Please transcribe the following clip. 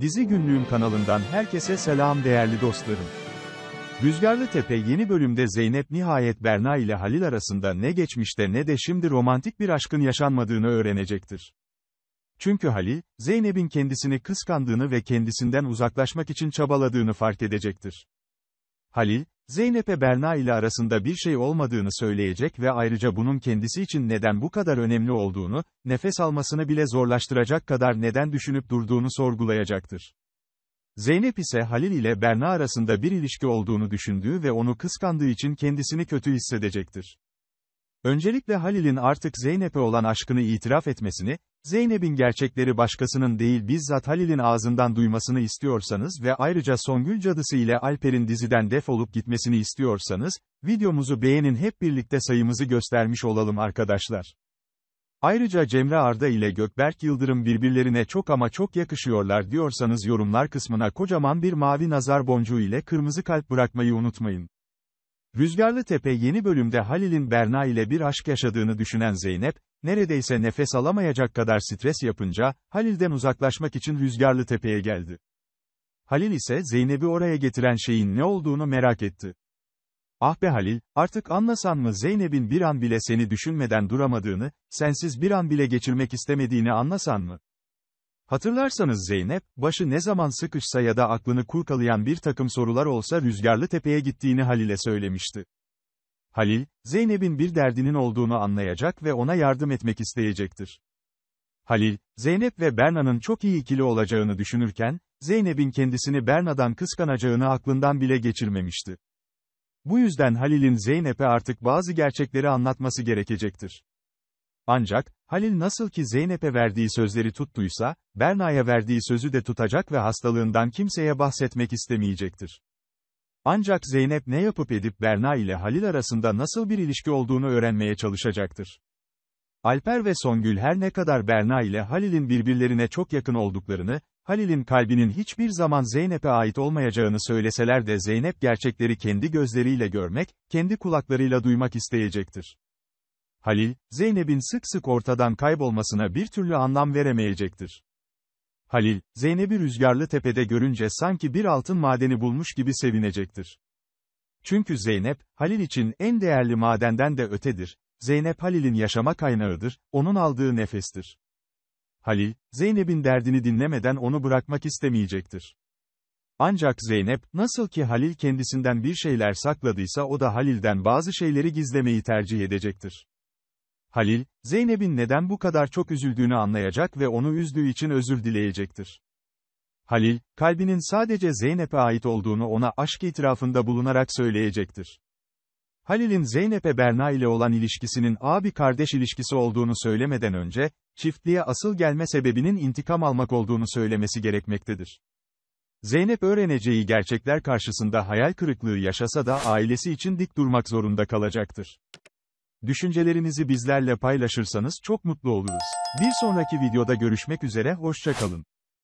Dizi Günlüğüm kanalından herkese selam değerli dostlarım. Rüzgarlı Tepe yeni bölümde Zeynep nihayet Berna ile Halil arasında ne geçmişte ne de şimdi romantik bir aşkın yaşanmadığını öğrenecektir. Çünkü Halil, Zeynep'in kendisini kıskandığını ve kendisinden uzaklaşmak için çabaladığını fark edecektir. Halil, Zeynep'e Berna ile arasında bir şey olmadığını söyleyecek ve ayrıca bunun kendisi için neden bu kadar önemli olduğunu, nefes almasını bile zorlaştıracak kadar neden düşünüp durduğunu sorgulayacaktır. Zeynep ise Halil ile Berna arasında bir ilişki olduğunu düşündüğü ve onu kıskandığı için kendisini kötü hissedecektir. Öncelikle Halil'in artık Zeynep'e olan aşkını itiraf etmesini, Zeynep'in gerçekleri başkasının değil bizzat Halil'in ağzından duymasını istiyorsanız ve ayrıca Songül Cadısı ile Alper'in diziden defolup gitmesini istiyorsanız, videomuzu beğenin hep birlikte sayımızı göstermiş olalım arkadaşlar. Ayrıca Cemre Arda ile Gökberk Yıldırım birbirlerine çok ama çok yakışıyorlar diyorsanız yorumlar kısmına kocaman bir mavi nazar boncuğu ile kırmızı kalp bırakmayı unutmayın. Rüzgarlı Tepe yeni bölümde Halil'in Berna ile bir aşk yaşadığını düşünen Zeynep, neredeyse nefes alamayacak kadar stres yapınca, Halil'den uzaklaşmak için Rüzgarlı Tepe'ye geldi. Halil ise Zeynep'i oraya getiren şeyin ne olduğunu merak etti. Ah be Halil, artık anlasan mı Zeynep'in bir an bile seni düşünmeden duramadığını, sensiz bir an bile geçirmek istemediğini anlasan mı? Hatırlarsanız Zeynep, başı ne zaman sıkışsa ya da aklını kurkalayan bir takım sorular olsa Rüzgarlı Tepe'ye gittiğini Halil'e söylemişti. Halil, Zeynep'in bir derdinin olduğunu anlayacak ve ona yardım etmek isteyecektir. Halil, Zeynep ve Berna'nın çok iyi ikili olacağını düşünürken, Zeynep'in kendisini Berna'dan kıskanacağını aklından bile geçirmemişti. Bu yüzden Halil'in Zeynep'e artık bazı gerçekleri anlatması gerekecektir. Ancak, Halil nasıl ki Zeynep'e verdiği sözleri tuttuysa, Berna'ya verdiği sözü de tutacak ve hastalığından kimseye bahsetmek istemeyecektir. Ancak Zeynep ne yapıp edip Berna ile Halil arasında nasıl bir ilişki olduğunu öğrenmeye çalışacaktır. Alper ve Songül her ne kadar Berna ile Halil'in birbirlerine çok yakın olduklarını, Halil'in kalbinin hiçbir zaman Zeynep'e ait olmayacağını söyleseler de Zeynep gerçekleri kendi gözleriyle görmek, kendi kulaklarıyla duymak isteyecektir. Halil, Zeynep'in sık sık ortadan kaybolmasına bir türlü anlam veremeyecektir. Halil, Zeynep'i rüzgarlı tepede görünce sanki bir altın madeni bulmuş gibi sevinecektir. Çünkü Zeynep, Halil için en değerli madenden de ötedir. Zeynep Halil'in yaşama kaynağıdır, onun aldığı nefestir. Halil, Zeynep'in derdini dinlemeden onu bırakmak istemeyecektir. Ancak Zeynep, nasıl ki Halil kendisinden bir şeyler sakladıysa o da Halil'den bazı şeyleri gizlemeyi tercih edecektir. Halil, Zeynep'in neden bu kadar çok üzüldüğünü anlayacak ve onu üzdüğü için özür dileyecektir. Halil, kalbinin sadece Zeynep'e ait olduğunu ona aşk itirafında bulunarak söyleyecektir. Halil'in Zeynep'e Berna ile olan ilişkisinin abi-kardeş ilişkisi olduğunu söylemeden önce, çiftliğe asıl gelme sebebinin intikam almak olduğunu söylemesi gerekmektedir. Zeynep öğreneceği gerçekler karşısında hayal kırıklığı yaşasa da ailesi için dik durmak zorunda kalacaktır. Düşüncelerinizi bizlerle paylaşırsanız çok mutlu oluruz. Bir sonraki videoda görüşmek üzere, hoşçakalın.